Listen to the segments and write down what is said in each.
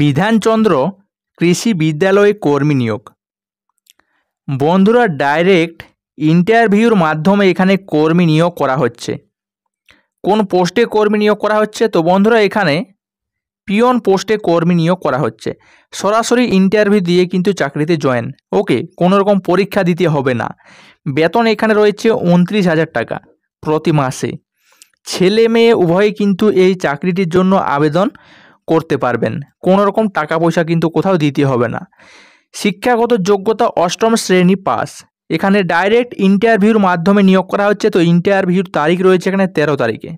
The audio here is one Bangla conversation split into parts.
বিধানচন্দ্র কৃষি বিদ্যালয়ে কর্মী নিয়োগ বন্ধুরা ডাইরেক্ট ইন্টারভিউর মাধ্যমে এখানে কর্মী নিয়োগ করা হচ্ছে কোন পোস্টে কর্মী নিয়োগ করা হচ্ছে তো বন্ধুরা এখানে পিয়ন পোস্টে কর্মী নিয়োগ করা হচ্ছে সরাসরি ইন্টারভিউ দিয়ে কিন্তু চাকরিতে জয়েন ওকে কোনো রকম পরীক্ষা দিতে হবে না বেতন এখানে রয়েছে উনত্রিশ হাজার টাকা প্রতি মাসে ছেলে মেয়ে উভয়ে কিন্তু এই চাকরিটির জন্য আবেদন করতে পারবেন কোনো রকম টাকা পয়সা কিন্তু কোথাও দিতে হবে না শিক্ষাগত যোগ্যতা অষ্টম শ্রেণী পাস এখানে ডাইরেক্ট ইন্টারভিউর মাধ্যমে নিয়োগ করা হচ্ছে তো ইন্টারভিউর তারিখ রয়েছে এখানে তেরো তারিখে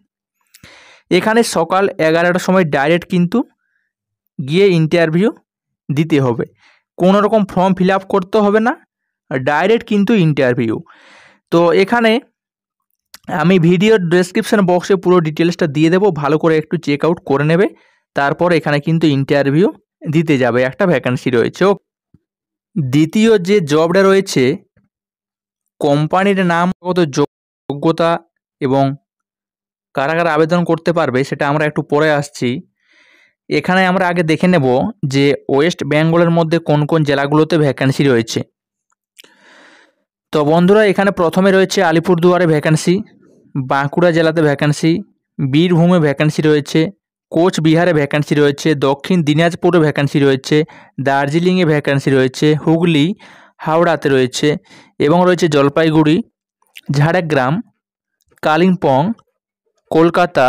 এখানে সকাল এগারোটার সময় ডাইরেক্ট কিন্তু গিয়ে ইন্টারভিউ দিতে হবে কোনো রকম ফর্ম ফিল আপ করতে হবে না ডাইরেক্ট কিন্তু ইন্টারভিউ তো এখানে আমি ভিডিও ডেসক্রিপশান বক্সে পুরো ডিটেলসটা দিয়ে দেবো ভালো করে একটু চেক আউট করে নেবে তারপর এখানে কিন্তু ইন্টারভিউ দিতে যাবে একটা ভ্যাকান্সি রয়েছে দ্বিতীয় যে জবটা রয়েছে কোম্পানির নাম কত যোগ্যতা এবং কারা কারা আবেদন করতে পারবে সেটা আমরা একটু পরে আসছি এখানে আমরা আগে দেখে নেব যে ওয়েস্ট বেঙ্গলের মধ্যে কোন কোন জেলাগুলোতে ভ্যাকান্সি রয়েছে তো বন্ধুরা এখানে প্রথমে রয়েছে আলিপুরদুয়ারে ভ্যাকান্সি বাঁকুড়া জেলাতে ভ্যাকান্সি বীরভূমে ভ্যাকান্সি রয়েছে কোচবিহারে ভ্যাকান্সি রয়েছে দক্ষিণ দিনাজপুরে ভ্যাকান্সি রয়েছে দার্জিলিংয়ে ভ্যাকান্সি রয়েছে হুগলি হাওড়াতে রয়েছে এবং রয়েছে জলপাইগুড়ি ঝাড়গ্রাম কালিম্পং কলকাতা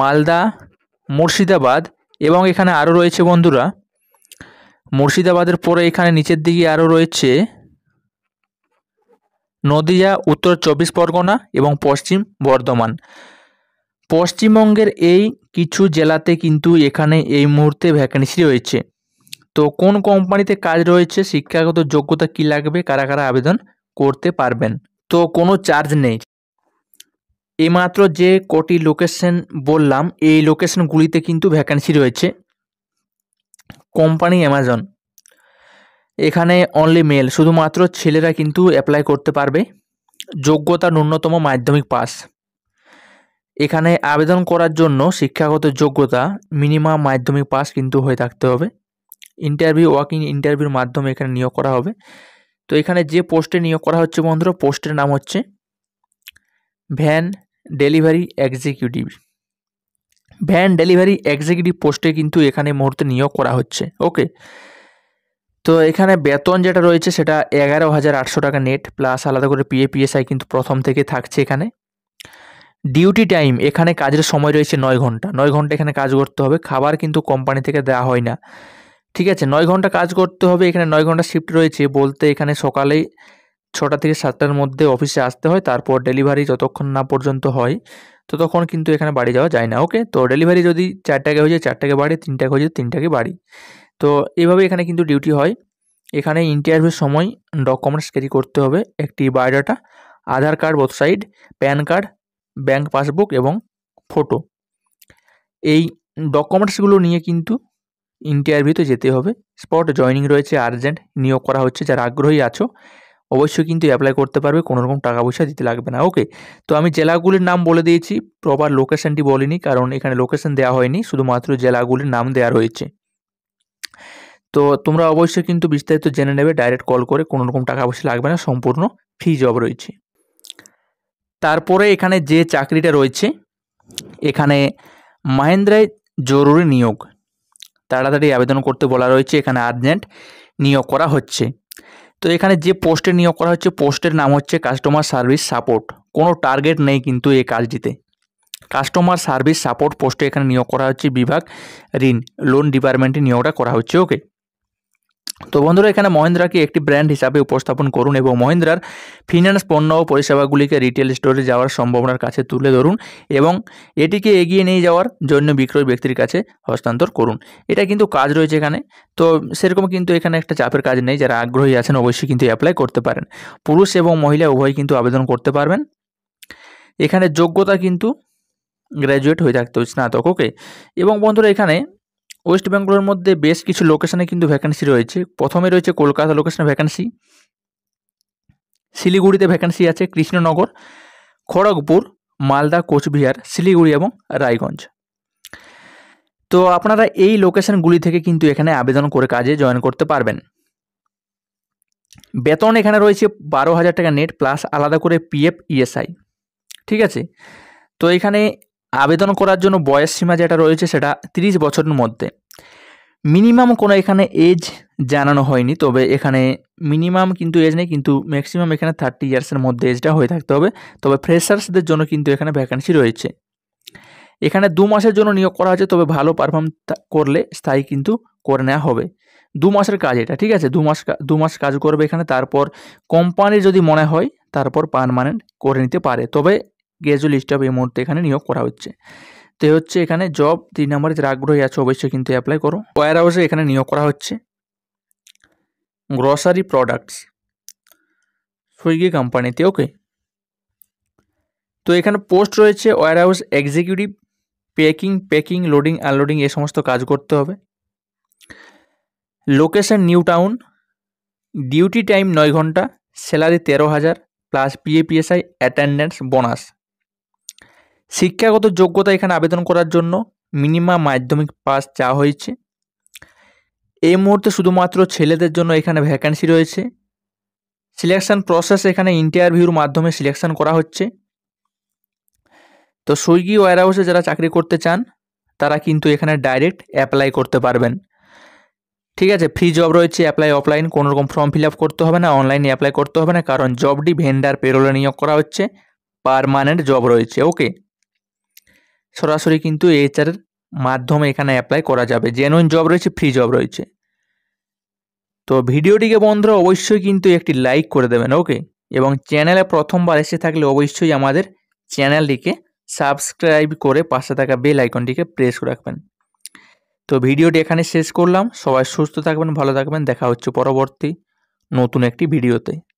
মালদা মুর্শিদাবাদ এবং এখানে আরও রয়েছে বন্ধুরা মুর্শিদাবাদের পরে এখানে নিচের দিকে আরও রয়েছে নদিয়া উত্তর চব্বিশ পরগনা এবং পশ্চিম বর্ধমান পশ্চিমবঙ্গের এই কিছু জেলাতে কিন্তু এখানে এই মুহূর্তে ভ্যাকেন্সি রয়েছে তো কোন কোম্পানিতে কাজ রয়েছে শিক্ষাগত যোগ্যতা কী লাগবে কারা কারা আবেদন করতে পারবেন তো কোনো চার্জ নেই এইমাত্র যে কটি লোকেশন বললাম এই লোকেশনগুলিতে কিন্তু ভ্যাকেন্সি রয়েছে কোম্পানি অ্যামাজন এখানে অনলি মেল শুধুমাত্র ছেলেরা কিন্তু অ্যাপ্লাই করতে পারবে যোগ্যতা ন্যূনতম মাধ্যমিক পাস এখানে আবেদন করার জন্য শিক্ষাগত যোগ্যতা মিনিমাম মাধ্যমিক পাস কিন্তু হয়ে থাকতে হবে ইন্টারভিউ ওয়াকিং ইন্টারভিউর মাধ্যমে এখানে নিয়োগ করা হবে তো এখানে যে পোস্টে নিয়োগ করা হচ্ছে বন্ধুরা পোস্টের নাম হচ্ছে van delivery executive van delivery executive পোস্টে কিন্তু এখানে মুহূর্তে নিয়োগ করা হচ্ছে ওকে তো এখানে বেতন যেটা রয়েছে সেটা এগারো হাজার আটশো টাকা নেট প্লাস আলাদা করে পিএপিএসআই কিন্তু প্রথম থেকে থাকছে এখানে ডিউটি টাইম এখানে কাজের সময় রয়েছে নয় ঘন্টা নয় ঘন্টা এখানে কাজ করতে হবে খাবার কিন্তু কোম্পানি থেকে দেওয়া হয় না ঠিক আছে নয় ঘন্টা কাজ করতে হবে এখানে নয় ঘন্টা শিফট রয়েছে বলতে এখানে সকালে ছটা থেকে সাতটার মধ্যে অফিসে আসতে হয় তারপর ডেলিভারি যতক্ষণ না পর্যন্ত হয় ততক্ষণ কিন্তু এখানে বাড়ি যাওয়া যায় না ওকে তো ডেলিভারি যদি চারটাকে হয়ে যায় চারটাকে বাড়ি তিনটাকে হয়ে যায় তিনটাকে বাড়ি তো এইভাবে এখানে কিন্তু ডিউটি হয় এখানে ইন্টারভিউর সময় ডকুমেন্টস ক্যারি করতে হবে একটি biodata Aadhaar card both side pan card bank passbook এবং ফটো এই ডকুমেন্টসগুলো নিয়ে কিন্তু ইন্টারভিউতে যেতে হবে স্পট জয়নিং রয়েছে আর্জেন্ট নিয়োগ করা হচ্ছে যারা আগ্রহী আছো অবশ্যই কিন্তু অ্যাপ্লাই করতে পারবে কোনো রকম টাকা পয়সা দিতে লাগবে না ওকে তো আমি জেলাগুলির নাম বলে দিয়েছি প্রপার লোকেশনটি বলিনি কারণ এখানে লোকেশন দেওয়া হয়নি শুধুমাত্র জেলাগুলির নাম দেওয়া রয়েছে তো তোমরা অবশ্যই কিন্তু বিস্তারিত জেনে নেবে ডাইরেক্ট কল করে কোনো রকম টাকা পয়সা লাগবে না সম্পূর্ণ ফ্রি জব রয়েছে তারপরে এখানে যে চাকরিটা রয়েছে এখানে মাহেন্দ্রায় জরুরি নিয়োগ তাড়াতাড়ি আবেদন করতে বলা রয়েছে এখানে আর্জেন্ট নিয়োগ করা হচ্ছে তো এখানে যে পোস্টে নিয়োগ করা হচ্ছে পোস্টের নাম হচ্ছে কাস্টমার সার্ভিস সাপোর্ট কোনো টার্গেট নেই কিন্তু এই কাজটিতে কাস্টমার সার্ভিস সাপোর্ট পোস্টে এখানে নিয়োগ করা হচ্ছে বিভাগ ঋণ লোন ডিপার্টমেন্টে নিয়োগটা করা হচ্ছে ওকে তো বন্ধুরা এখানে মহিন্দ্রাকে একটি ব্র্যান্ড হিসাবে উপস্থাপন করুন এবং মহিন্দ্রার ফিন্যান্স পণ্য ও পরিষেবাগুলিকে রিটেল স্টোরে যাওয়ার সম্ভাবনার কাছে তুলে ধরুন এবং এটিকে এগিয়ে নিয়ে যাওয়ার জন্য বিক্রয় ব্যক্তির কাছে হস্তান্তর করুন এটা কিন্তু কাজ রয়েছে এখানে তো সেরকম কিন্তু এখানে একটা চাপের কাজ নেই যারা আগ্রহী আছেন অবশ্যই কিন্তু অ্যাপ্লাই করতে পারেন পুরুষ এবং মহিলা উভয় কিন্তু আবেদন করতে পারবেন এখানে যোগ্যতা কিন্তু গ্র্যাজুয়েট হয়ে থাকতে হবে স্নাতক ওকে এবং বন্ধুরা এখানে ওয়েস্ট বেঙ্গলের মধ্যে বেশ কিছু লোকেশনে কিন্তু ভ্যাকেন্সি রয়েছে প্রথমে রয়েছে কলকাতা লোকেশনে ভ্যাকেন্সি শিলিগুড়িতে ভ্যাকেন্সি আছে কৃষ্ণনগর খড়গপুর মালদা কোচবিহার শিলিগুড়ি এবং রায়গঞ্জ তো আপনারা এই লোকেশনগুলি থেকে কিন্তু এখানে আবেদন করে কাজে জয়েন করতে পারবেন বেতন এখানে রয়েছে বারো হাজার টাকা নেট প্লাস আলাদা করে পিএফ ইএসআই e ঠিক আছে তো এখানে আবেদন করার জন্য বয়স সীমা যেটা রয়েছে সেটা ৩০ বছরের মধ্যে মিনিমাম কোনো এখানে এজ জানানো হয়নি তবে এখানে মিনিমাম কিন্তু এজ নেই কিন্তু ম্যাক্সিমাম এখানে থার্টি ইয়ার্সের মধ্যে এজটা হয়ে থাকতে হবে তবে ফ্রেশার্সদের জন্য কিন্তু এখানে ভ্যাকান্সি রয়েছে এখানে দু মাসের জন্য নিয়োগ করা হয়েছে তবে ভালো পারফর্ম করলে স্থায়ী কিন্তু করে নেওয়া হবে দু মাসের কাজ এটা ঠিক আছে দু মাস দু মাস কাজ করবে এখানে তারপর কোম্পানির যদি মনে হয় তারপর পারমানেন্ট করে নিতে পারে তবে গ্র্যাজুয়াল স্টাফ এই মুহূর্তে এখানে নিয়োগ করা হচ্ছে তো হচ্ছে এখানে জব তিন নম্বরে যারা আগ্রহী আছে অবশ্যই কিন্তু অ্যাপ্লাই করো ওয়ার হাউসে এখানে নিয়োগ করা হচ্ছে গ্রসারি প্রোডাক্টস সুইগি কোম্পানিতে ওকে তো এখানে পোস্ট রয়েছে warehouse executive packing packing loading unloading এ সমস্ত কাজ করতে হবে location New Town duty time নয় ঘন্টা স্যালারি তেরো হাজার প্লাস পিএপিএসআই অ্যাটেন্ডেন্স বোনাস শিক্ষাগত যোগ্যতা এখানে আবেদন করার জন্য মিনিমাম মাধ্যমিক পাস চাওয়া হয়েছে এই মুহূর্তে শুধুমাত্র ছেলেদের জন্য এখানে ভ্যাকান্সি রয়েছে সিলেকশান প্রসেস এখানে ইন্টারভিউর মাধ্যমে সিলেকশান করা হচ্ছে তো সুইগি হাউসে যারা চাকরি করতে চান তারা কিন্তু এখানে ডাইরেক্ট অ্যাপ্লাই করতে পারবেন ঠিক আছে ফ্রি জব রয়েছে অ্যাপ্লাই অফলাইন কোনো রকম ফর্ম ফিল আপ করতে হবে না অনলাইনে অ্যাপ্লাই করতে হবে না কারণ জবটি ভেন্ডার পেরোলে নিয়োগ করা হচ্ছে পারমানেন্ট জব রয়েছে ওকে সরাসরি কিন্তু এইচআর মাধ্যমে এখানে অ্যাপ্লাই করা যাবে জেনুইন জব রয়েছে ফ্রি জব রয়েছে তো ভিডিওটিকে বন্ধুরা অবশ্যই কিন্তু একটি লাইক করে দেবেন ওকে এবং চ্যানেলে প্রথমবার এসে থাকলে অবশ্যই আমাদের চ্যানেলটিকে সাবস্ক্রাইব করে পাশে থাকা বেল আইকনটিকে প্রেস রাখবেন তো ভিডিওটি এখানে শেষ করলাম সবাই সুস্থ থাকবেন ভালো থাকবেন দেখা হচ্ছে পরবর্তী নতুন একটি ভিডিওতে